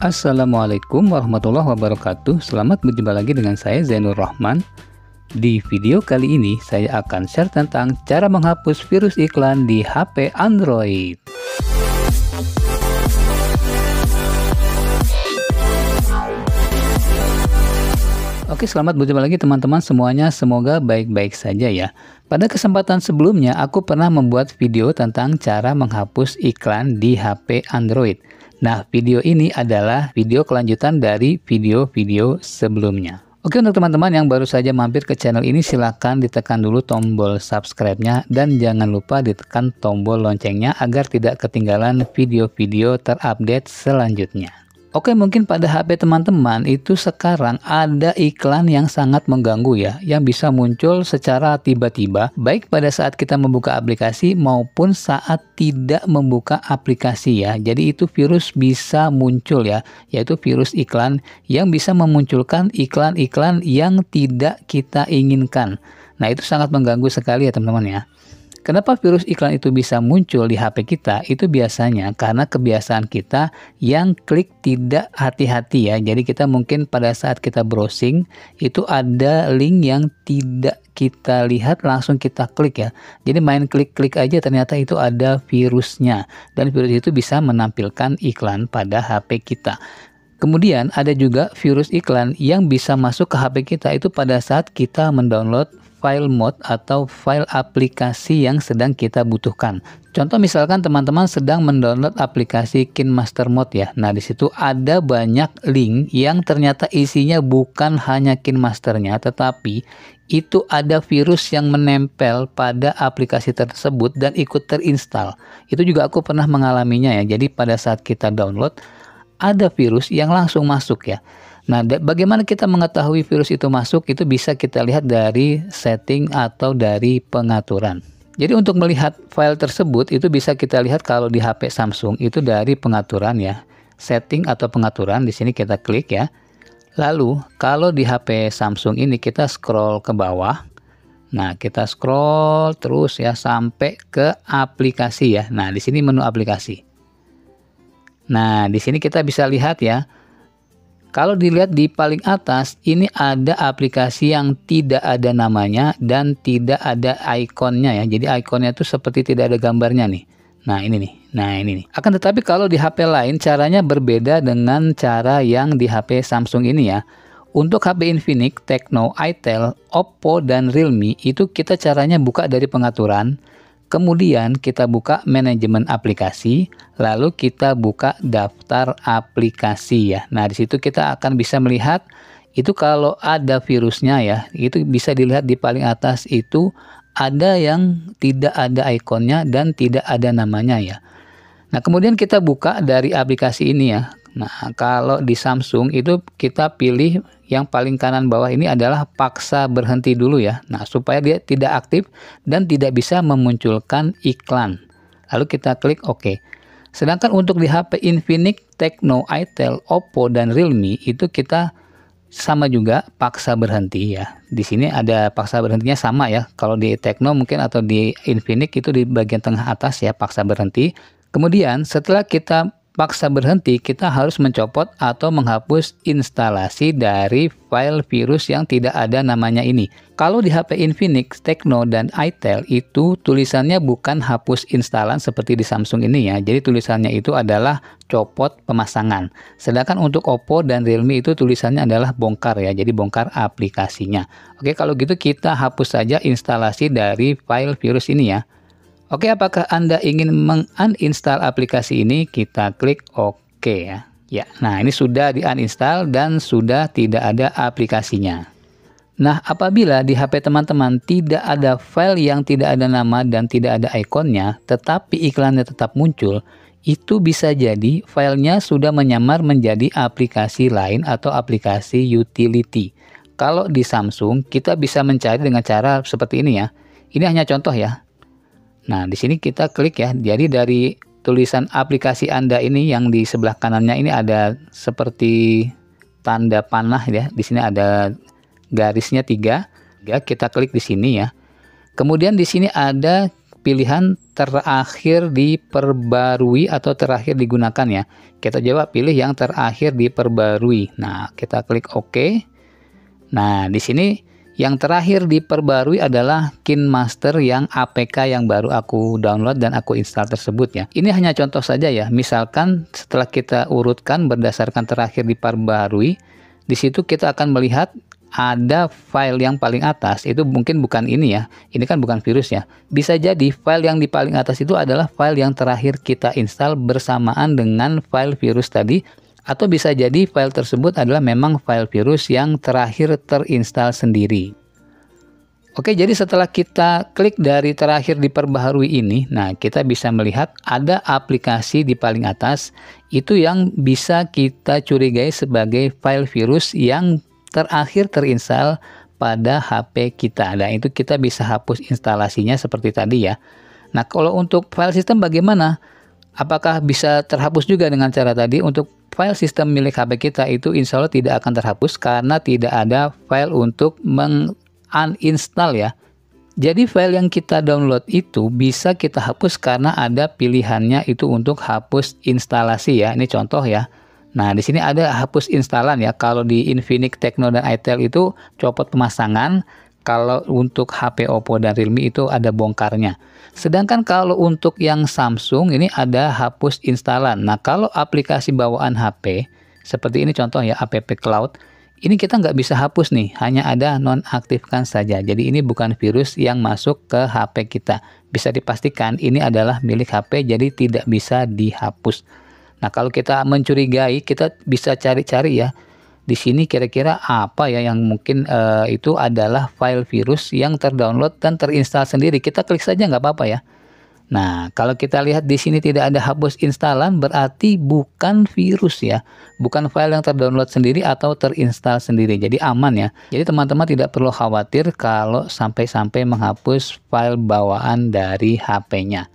Assalamualaikum warahmatullahi wabarakatuh Selamat berjumpa lagi dengan saya Zainul Rahman Di video kali ini saya akan share tentang cara menghapus virus iklan di HP Android Oke, selamat berjumpa lagi teman-teman semuanya. Semoga baik-baik saja ya. Pada kesempatan sebelumnya, aku pernah membuat video tentang cara menghapus iklan di HP Android. Nah, video ini adalah video kelanjutan dari video-video sebelumnya. Oke untuk teman-teman yang baru saja mampir ke channel ini silahkan ditekan dulu tombol subscribe-nya dan jangan lupa ditekan tombol loncengnya agar tidak ketinggalan video-video terupdate selanjutnya. Oke, mungkin pada HP teman-teman itu sekarang ada iklan yang sangat mengganggu ya, yang bisa muncul secara tiba-tiba, baik pada saat kita membuka aplikasi maupun saat tidak membuka aplikasi ya. Jadi itu virus bisa muncul ya, yaitu virus iklan yang bisa memunculkan iklan-iklan yang tidak kita inginkan. Nah, itu sangat mengganggu sekali ya, teman-teman ya. Kenapa virus iklan itu bisa muncul di HP kita? Itu biasanya karena kebiasaan kita yang klik tidak hati-hati ya. Jadi kita mungkin pada saat kita browsing itu ada link yang tidak kita lihat langsung kita klik ya. Jadi main klik-klik aja ternyata itu ada virusnya dan virus itu bisa menampilkan iklan pada HP kita. Kemudian ada juga virus iklan yang bisa masuk ke HP kita itu pada saat kita mendownload file mode atau file aplikasi yang sedang kita butuhkan. Contoh misalkan teman-teman sedang mendownload aplikasi KineMaster Mode ya. Nah, di situ ada banyak link yang ternyata isinya bukan hanya Kinemasternya tetapi itu ada virus yang menempel pada aplikasi tersebut dan ikut terinstall. Itu juga aku pernah mengalaminya ya. Jadi pada saat kita download ada virus yang langsung masuk ya. Nah, bagaimana kita mengetahui virus itu masuk itu bisa kita lihat dari setting atau dari pengaturan. Jadi untuk melihat file tersebut itu bisa kita lihat kalau di HP Samsung itu dari pengaturan ya. Setting atau pengaturan di sini kita klik ya. Lalu kalau di HP Samsung ini kita scroll ke bawah. Nah, kita scroll terus ya sampai ke aplikasi ya. Nah, di sini menu aplikasi. Nah, di sini kita bisa lihat ya kalau dilihat di paling atas, ini ada aplikasi yang tidak ada namanya dan tidak ada ikonnya ya. Jadi ikonnya itu seperti tidak ada gambarnya nih. Nah ini nih, nah ini nih. Akan tetapi kalau di HP lain caranya berbeda dengan cara yang di HP Samsung ini ya. Untuk HP Infinix, Tecno, Itel, Oppo, dan Realme itu kita caranya buka dari pengaturan. Kemudian kita buka manajemen aplikasi, lalu kita buka daftar aplikasi ya. Nah, di situ kita akan bisa melihat itu kalau ada virusnya ya, itu bisa dilihat di paling atas itu ada yang tidak ada ikonnya dan tidak ada namanya ya. Nah, kemudian kita buka dari aplikasi ini ya. Nah, kalau di Samsung itu kita pilih yang paling kanan bawah ini adalah paksa berhenti dulu ya. Nah, supaya dia tidak aktif dan tidak bisa memunculkan iklan. Lalu kita klik OK. Sedangkan untuk di HP Infinix, Tecno, Itel, Oppo, dan Realme itu kita sama juga paksa berhenti ya. Di sini ada paksa berhentinya sama ya. Kalau di Tecno mungkin atau di Infinix itu di bagian tengah atas ya paksa berhenti. Kemudian setelah kita paksa berhenti, kita harus mencopot atau menghapus instalasi dari file virus yang tidak ada namanya ini. Kalau di HP Infinix, Tecno, dan itel itu tulisannya bukan hapus instalan seperti di Samsung ini ya. Jadi tulisannya itu adalah copot pemasangan. Sedangkan untuk Oppo dan Realme itu tulisannya adalah bongkar ya. Jadi bongkar aplikasinya. Oke, kalau gitu kita hapus saja instalasi dari file virus ini ya. Oke, apakah Anda ingin menguninstall aplikasi ini? Kita klik OK ya. Ya, nah ini sudah di-uninstall dan sudah tidak ada aplikasinya. Nah, apabila di HP teman-teman tidak ada file yang tidak ada nama dan tidak ada ikonnya, tetapi iklannya tetap muncul, itu bisa jadi filenya sudah menyamar menjadi aplikasi lain atau aplikasi utility. Kalau di Samsung, kita bisa mencari dengan cara seperti ini ya. Ini hanya contoh ya Nah, di sini kita klik ya. Jadi dari tulisan aplikasi Anda ini yang di sebelah kanannya ini ada seperti tanda panah ya. Di sini ada garisnya tiga. Ya, kita klik di sini ya. Kemudian di sini ada pilihan terakhir diperbarui atau terakhir digunakan ya. Kita jawab pilih yang terakhir diperbarui. Nah, kita klik OK. Nah, di sini yang terakhir diperbarui adalah Kin Master yang APK yang baru aku download dan aku install tersebut ya. Ini hanya contoh saja ya. Misalkan setelah kita urutkan berdasarkan terakhir diperbarui, di situ kita akan melihat ada file yang paling atas itu mungkin bukan ini ya ini kan bukan virus ya bisa jadi file yang di paling atas itu adalah file yang terakhir kita install bersamaan dengan file virus tadi atau bisa jadi file tersebut adalah memang file virus yang terakhir terinstal sendiri. Oke, jadi setelah kita klik dari terakhir diperbaharui ini, nah kita bisa melihat ada aplikasi di paling atas itu yang bisa kita curigai sebagai file virus yang terakhir terinstal pada HP kita. nah, itu kita bisa hapus instalasinya seperti tadi ya. Nah, kalau untuk file sistem bagaimana? Apakah bisa terhapus juga dengan cara tadi? Untuk file sistem milik HP kita itu insya Allah tidak akan terhapus karena tidak ada file untuk menguninstall ya. Jadi file yang kita download itu bisa kita hapus karena ada pilihannya itu untuk hapus instalasi ya. Ini contoh ya. Nah, di sini ada hapus instalan ya. Kalau di Infinix Techno dan Itel itu copot pemasangan, kalau untuk HP Oppo dan Realme itu ada bongkarnya. Sedangkan kalau untuk yang Samsung ini ada hapus instalan. Nah kalau aplikasi bawaan HP seperti ini contoh ya app cloud ini kita nggak bisa hapus nih, hanya ada nonaktifkan saja. Jadi ini bukan virus yang masuk ke HP kita. Bisa dipastikan ini adalah milik HP, jadi tidak bisa dihapus. Nah kalau kita mencurigai, kita bisa cari-cari ya di sini kira-kira apa ya yang mungkin uh, itu adalah file virus yang terdownload dan terinstal sendiri. Kita klik saja nggak apa-apa ya. Nah, kalau kita lihat di sini tidak ada hapus instalan berarti bukan virus ya. Bukan file yang terdownload sendiri atau terinstal sendiri. Jadi aman ya. Jadi teman-teman tidak perlu khawatir kalau sampai-sampai menghapus file bawaan dari HP-nya.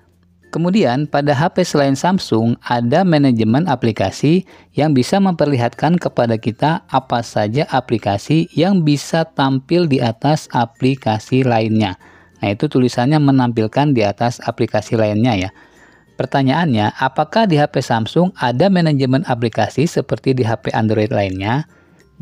Kemudian, pada HP selain Samsung, ada manajemen aplikasi yang bisa memperlihatkan kepada kita apa saja aplikasi yang bisa tampil di atas aplikasi lainnya. Nah, itu tulisannya menampilkan di atas aplikasi lainnya ya. Pertanyaannya, apakah di HP Samsung ada manajemen aplikasi seperti di HP Android lainnya?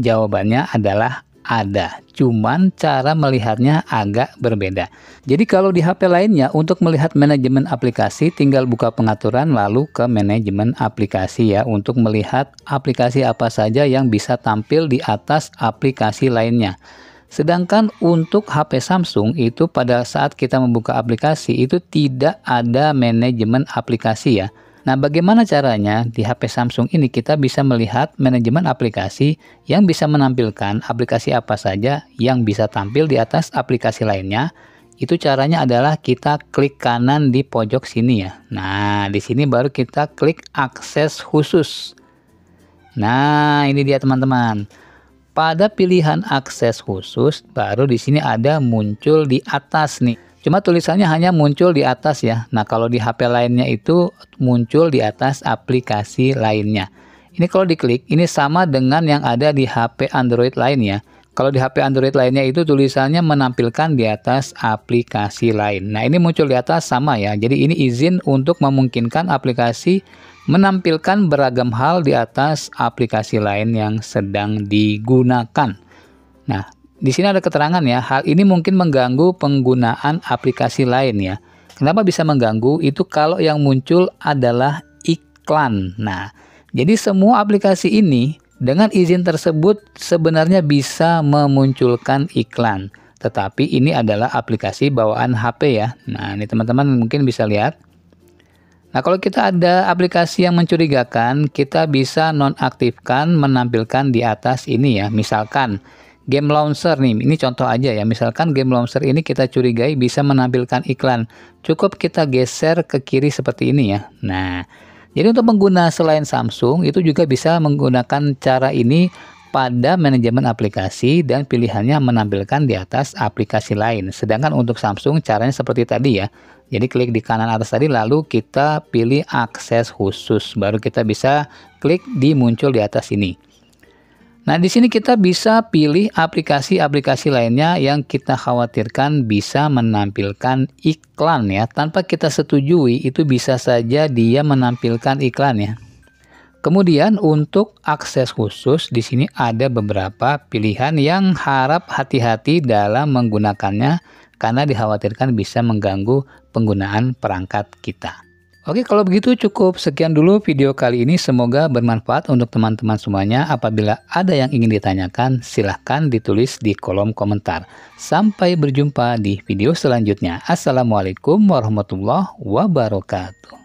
Jawabannya adalah ada, cuman cara melihatnya agak berbeda. Jadi kalau di HP lainnya untuk melihat manajemen aplikasi tinggal buka pengaturan lalu ke manajemen aplikasi ya untuk melihat aplikasi apa saja yang bisa tampil di atas aplikasi lainnya. Sedangkan untuk HP Samsung itu pada saat kita membuka aplikasi itu tidak ada manajemen aplikasi ya. Nah, bagaimana caranya di HP Samsung ini kita bisa melihat manajemen aplikasi yang bisa menampilkan aplikasi apa saja yang bisa tampil di atas aplikasi lainnya? Itu caranya adalah kita klik kanan di pojok sini ya. Nah, di sini baru kita klik akses khusus. Nah, ini dia teman-teman. Pada pilihan akses khusus, baru di sini ada muncul di atas nih Cuma tulisannya hanya muncul di atas ya. Nah, kalau di HP lainnya itu muncul di atas aplikasi lainnya. Ini kalau diklik, ini sama dengan yang ada di HP Android lainnya. Kalau di HP Android lainnya itu tulisannya menampilkan di atas aplikasi lain. Nah, ini muncul di atas sama ya. Jadi ini izin untuk memungkinkan aplikasi menampilkan beragam hal di atas aplikasi lain yang sedang digunakan. Nah, di sini ada keterangan ya, hal ini mungkin mengganggu penggunaan aplikasi lain ya. Kenapa bisa mengganggu? Itu kalau yang muncul adalah iklan. Nah, jadi semua aplikasi ini dengan izin tersebut sebenarnya bisa memunculkan iklan. Tetapi ini adalah aplikasi bawaan HP ya. Nah, ini teman-teman mungkin bisa lihat. Nah, kalau kita ada aplikasi yang mencurigakan, kita bisa nonaktifkan menampilkan di atas ini ya. Misalkan game launcher nih. Ini contoh aja ya. Misalkan game launcher ini kita curigai bisa menampilkan iklan. Cukup kita geser ke kiri seperti ini ya. Nah, jadi untuk pengguna selain Samsung itu juga bisa menggunakan cara ini pada manajemen aplikasi dan pilihannya menampilkan di atas aplikasi lain. Sedangkan untuk Samsung caranya seperti tadi ya. Jadi klik di kanan atas tadi lalu kita pilih akses khusus. Baru kita bisa klik di muncul di atas ini. Nah, di sini kita bisa pilih aplikasi-aplikasi lainnya yang kita khawatirkan bisa menampilkan iklan ya. Tanpa kita setujui, itu bisa saja dia menampilkan iklan ya. Kemudian untuk akses khusus di sini ada beberapa pilihan yang harap hati-hati dalam menggunakannya karena dikhawatirkan bisa mengganggu penggunaan perangkat kita. Oke, kalau begitu cukup sekian dulu video kali ini. Semoga bermanfaat untuk teman-teman semuanya. Apabila ada yang ingin ditanyakan, silahkan ditulis di kolom komentar. Sampai berjumpa di video selanjutnya. Assalamualaikum warahmatullahi wabarakatuh.